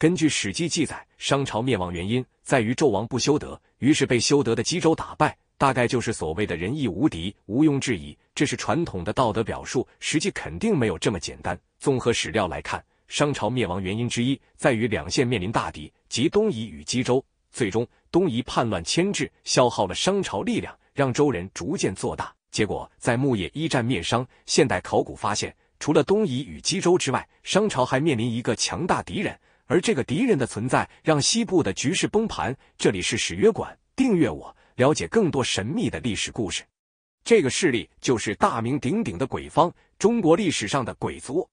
根据《史记》记载，商朝灭亡原因在于纣王不修德，于是被修德的姬周打败。大概就是所谓的仁义无敌，毋庸置疑，这是传统的道德表述。实际肯定没有这么简单。综合史料来看，商朝灭亡原因之一在于两线面临大敌，即东夷与姬周。最终，东夷叛乱牵制，消耗了商朝力量，让周人逐渐做大。结果，在牧野一战灭商。现代考古发现，除了东夷与姬周之外，商朝还面临一个强大敌人。而这个敌人的存在，让西部的局势崩盘。这里是史约馆，订阅我，了解更多神秘的历史故事。这个势力就是大名鼎鼎的鬼方，中国历史上的鬼族。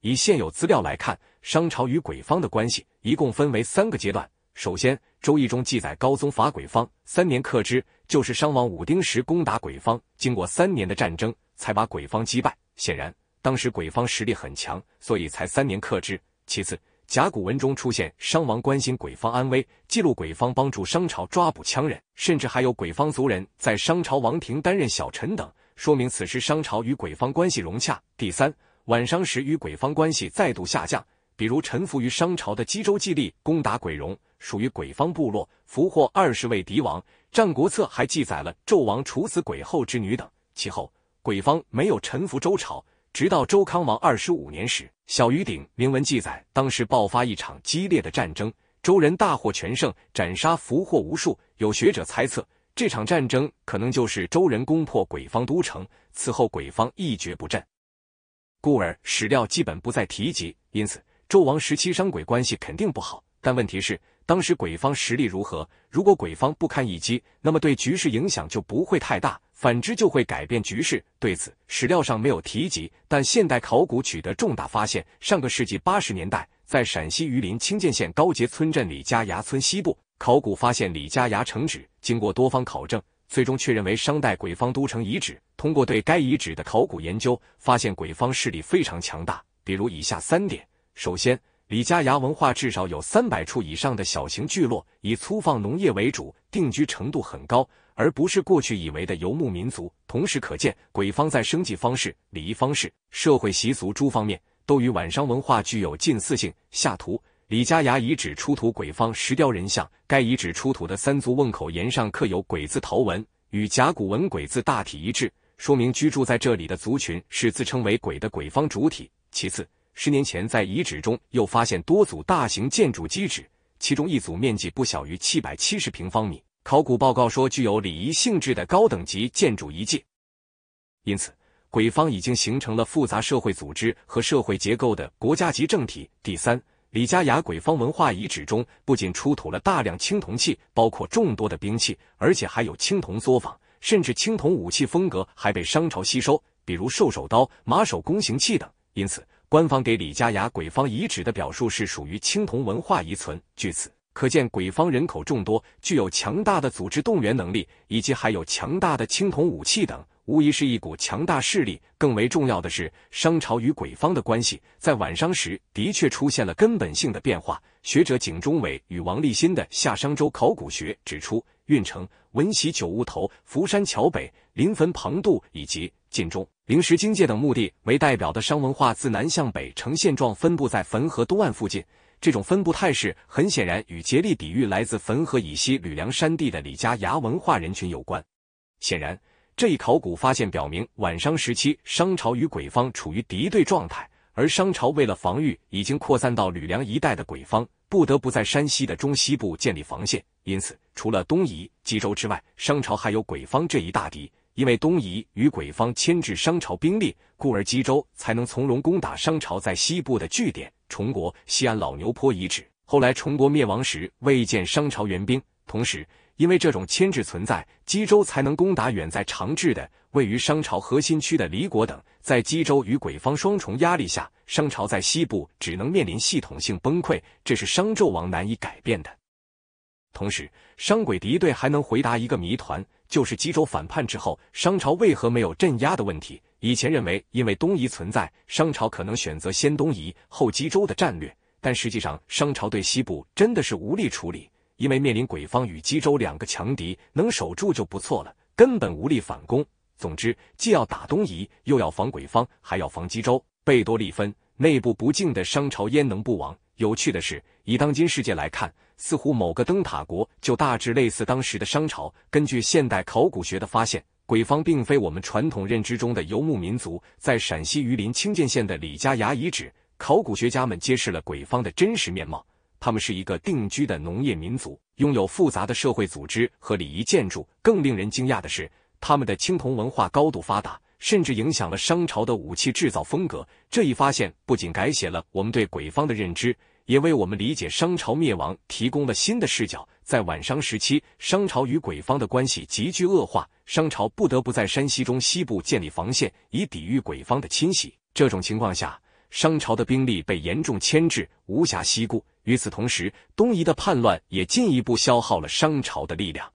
以现有资料来看，商朝与鬼方的关系一共分为三个阶段。首先，《周易》中记载高宗伐鬼方，三年克之，就是商王武丁时攻打鬼方，经过三年的战争才把鬼方击败。显然，当时鬼方实力很强，所以才三年克之。其次，甲骨文中出现商王关心鬼方安危，记录鬼方帮助商朝抓捕羌人，甚至还有鬼方族人在商朝王庭担任小臣等，说明此时商朝与鬼方关系融洽。第三，晚商时与鬼方关系再度下降，比如臣服于商朝的姬州季立攻打鬼戎，属于鬼方部落，俘获二十位敌王。《战国策》还记载了纣王处死鬼后之女等。其后，鬼方没有臣服周朝。直到周康王二十五年时，小鱼鼎铭文记载，当时爆发一场激烈的战争，周人大获全胜，斩杀俘获无数。有学者猜测，这场战争可能就是周人攻破鬼方都城，此后鬼方一蹶不振，故而史料基本不再提及。因此，周王时期商鬼关系肯定不好。但问题是，当时鬼方实力如何？如果鬼方不堪一击，那么对局势影响就不会太大。反之就会改变局势。对此，史料上没有提及，但现代考古取得重大发现。上个世纪八十年代，在陕西榆林清涧县高杰村镇李家崖村西部，考古发现李家崖城址。经过多方考证，最终确认为商代鬼方都城遗址。通过对该遗址的考古研究，发现鬼方势力非常强大，比如以下三点：首先，李家崖文化至少有三百处以上的小型聚落，以粗放农业为主，定居程度很高。而不是过去以为的游牧民族。同时可见，鬼方在生计方式、礼仪方式、社会习俗诸方面，都与晚商文化具有近似性。下图，李家崖遗址出土鬼方石雕人像。该遗址出土的三足瓮口沿上刻有“鬼”字陶文，与甲骨文“鬼”字大体一致，说明居住在这里的族群是自称为“鬼”的鬼方主体。其次，十年前在遗址中又发现多组大型建筑基址，其中一组面积不小于七百七十平方米。考古报告说，具有礼仪性质的高等级建筑遗迹，因此鬼方已经形成了复杂社会组织和社会结构的国家级政体。第三，李家崖鬼方文化遗址中不仅出土了大量青铜器，包括众多的兵器，而且还有青铜作坊，甚至青铜武器风格还被商朝吸收，比如兽首刀、马首弓形器等。因此，官方给李家崖鬼方遗址的表述是属于青铜文化遗存。据此。可见鬼方人口众多，具有强大的组织动员能力，以及还有强大的青铜武器等，无疑是一股强大势力。更为重要的是，商朝与鬼方的关系在晚商时的确出现了根本性的变化。学者景中伟与王立新的夏商周考古学指出，运城闻喜九屋头、福山桥北、临汾庞渡以及晋中灵石经界等墓地为代表的商文化，自南向北呈现状分布在汾河东岸附近。这种分布态势很显然与竭力抵御来自汾河以西吕梁山地的李家崖文化人群有关。显然，这一考古发现表明，晚商时期商朝与鬼方处于敌对状态，而商朝为了防御已经扩散到吕梁一带的鬼方，不得不在山西的中西部建立防线。因此，除了东夷、冀州之外，商朝还有鬼方这一大敌。因为东夷与鬼方牵制商朝兵力，故而姬州才能从容攻打商朝在西部的据点崇国西安老牛坡遗址。后来崇国灭亡时，未见商朝援兵。同时，因为这种牵制存在，姬州才能攻打远在长治的位于商朝核心区的黎国等。在姬州与鬼方双重压力下，商朝在西部只能面临系统性崩溃，这是商纣王难以改变的。同时，商鬼敌对还能回答一个谜团。就是冀州反叛之后，商朝为何没有镇压的问题？以前认为因为东夷存在，商朝可能选择先东夷后冀州的战略，但实际上商朝对西部真的是无力处理，因为面临鬼方与冀州两个强敌，能守住就不错了，根本无力反攻。总之，既要打东夷，又要防鬼方，还要防冀州，贝多利分，内部不敬的商朝焉能不亡？有趣的是，以当今世界来看。似乎某个灯塔国就大致类似当时的商朝。根据现代考古学的发现，鬼方并非我们传统认知中的游牧民族。在陕西榆林清涧县的李家崖遗址，考古学家们揭示了鬼方的真实面貌。他们是一个定居的农业民族，拥有复杂的社会组织和礼仪建筑。更令人惊讶的是，他们的青铜文化高度发达，甚至影响了商朝的武器制造风格。这一发现不仅改写了我们对鬼方的认知。也为我们理解商朝灭亡提供了新的视角。在晚商时期，商朝与鬼方的关系急剧恶化，商朝不得不在山西中西部建立防线，以抵御鬼方的侵袭。这种情况下，商朝的兵力被严重牵制，无暇西顾。与此同时，东夷的叛乱也进一步消耗了商朝的力量。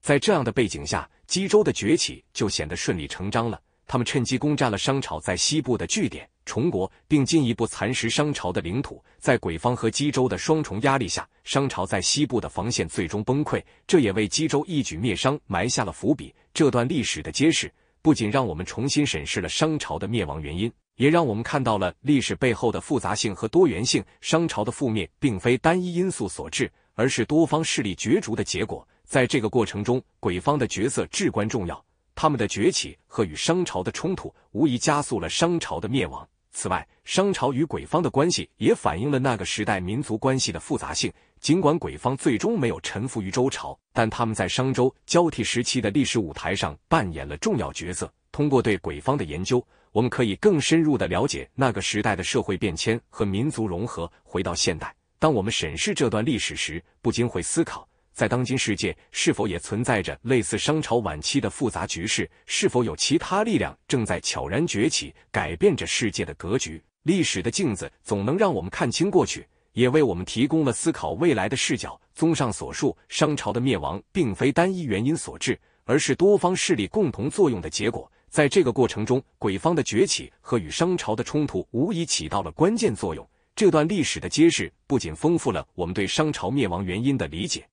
在这样的背景下，冀州的崛起就显得顺理成章了。他们趁机攻占了商朝在西部的据点。重国，并进一步蚕食商朝的领土。在鬼方和姬州的双重压力下，商朝在西部的防线最终崩溃。这也为姬州一举灭商埋下了伏笔。这段历史的揭示，不仅让我们重新审视了商朝的灭亡原因，也让我们看到了历史背后的复杂性和多元性。商朝的覆灭并非单一因素所致，而是多方势力角逐的结果。在这个过程中，鬼方的角色至关重要。他们的崛起和与商朝的冲突，无疑加速了商朝的灭亡。此外，商朝与鬼方的关系也反映了那个时代民族关系的复杂性。尽管鬼方最终没有臣服于周朝，但他们在商周交替时期的历史舞台上扮演了重要角色。通过对鬼方的研究，我们可以更深入地了解那个时代的社会变迁和民族融合。回到现代，当我们审视这段历史时，不禁会思考。在当今世界，是否也存在着类似商朝晚期的复杂局势？是否有其他力量正在悄然崛起，改变着世界的格局？历史的镜子总能让我们看清过去，也为我们提供了思考未来的视角。综上所述，商朝的灭亡并非单一原因所致，而是多方势力共同作用的结果。在这个过程中，鬼方的崛起和与商朝的冲突无疑起到了关键作用。这段历史的揭示，不仅丰富了我们对商朝灭亡原因的理解。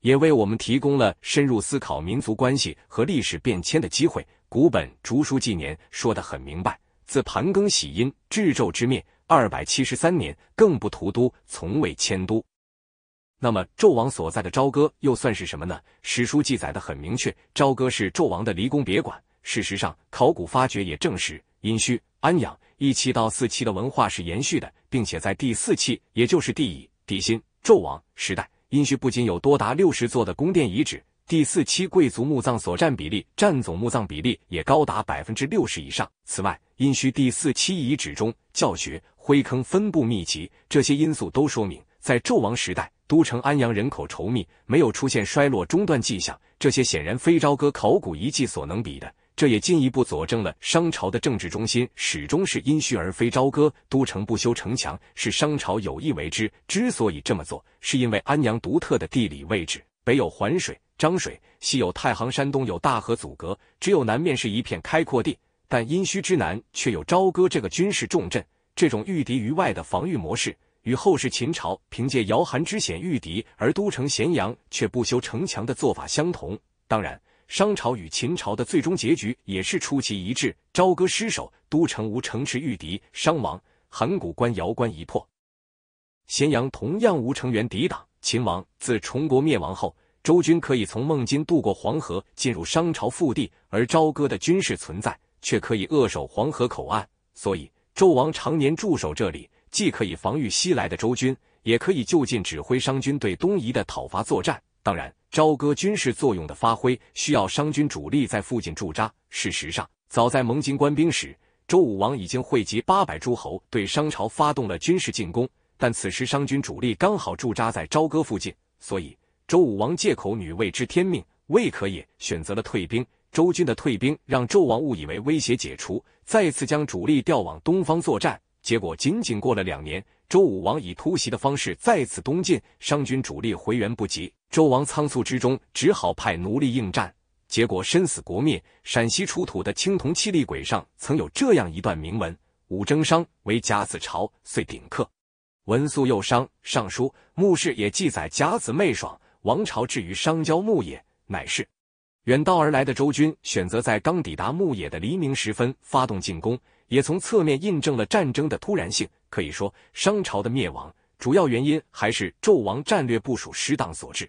也为我们提供了深入思考民族关系和历史变迁的机会。古本竹书纪年说得很明白：自盘庚喜殷，至纣之灭，二百七十三年，更不屠都，从未迁都。那么，纣王所在的朝歌又算是什么呢？史书记载的很明确，朝歌是纣王的离宫别馆。事实上，考古发掘也证实，殷墟安阳一期到四期的文化是延续的，并且在第四期，也就是帝乙、帝辛、纣王时代。殷墟不仅有多达六十座的宫殿遗址，第四期贵族墓葬所占比例占总墓葬比例也高达百分之六十以上。此外，殷墟第四期遗址中教学灰坑分布密集，这些因素都说明，在纣王时代，都城安阳人口稠密，没有出现衰落中断迹象。这些显然非朝歌考古遗迹所能比的。这也进一步佐证了商朝的政治中心始终是殷墟而非朝歌。都城不修城墙是商朝有意为之。之所以这么做，是因为安阳独特的地理位置：北有环水、漳水，西有太行山，东有大河阻隔，只有南面是一片开阔地。但殷墟之南却有朝歌这个军事重镇。这种御敌于外的防御模式，与后世秦朝凭借姚寒之险御敌而都城咸阳却不修城墙的做法相同。当然。商朝与秦朝的最终结局也是出奇一致：朝歌失守，都城无城池御敌，商亡；函谷关、瑶关一破，咸阳同样无成员抵挡。秦王自崇国灭亡后，周军可以从孟津渡过黄河进入商朝腹地，而朝歌的军事存在却可以扼守黄河口岸，所以纣王常年驻守这里，既可以防御西来的周军，也可以就近指挥商军对东夷的讨伐作战。当然，朝歌军事作用的发挥需要商军主力在附近驻扎。事实上，早在蒙金官兵时，周武王已经汇集八百诸侯对商朝发动了军事进攻。但此时商军主力刚好驻扎在朝歌附近，所以周武王借口“女未知天命，未可也”，选择了退兵。周军的退兵让纣王误以为威胁解除，再次将主力调往东方作战。结果，仅仅过了两年。周武王以突袭的方式再次东进，商军主力回援不及，周王仓促之中只好派奴隶应战，结果身死国灭。陕西出土的青铜器立轨上曾有这样一段铭文：武征商，为甲子朝，遂鼎克。文素又商尚书墓室也记载甲子昧爽，王朝至于商郊牧野，乃是。远道而来的周军选择在刚抵达牧野的黎明时分发动进攻。也从侧面印证了战争的突然性。可以说，商朝的灭亡，主要原因还是纣王战略部署失当所致。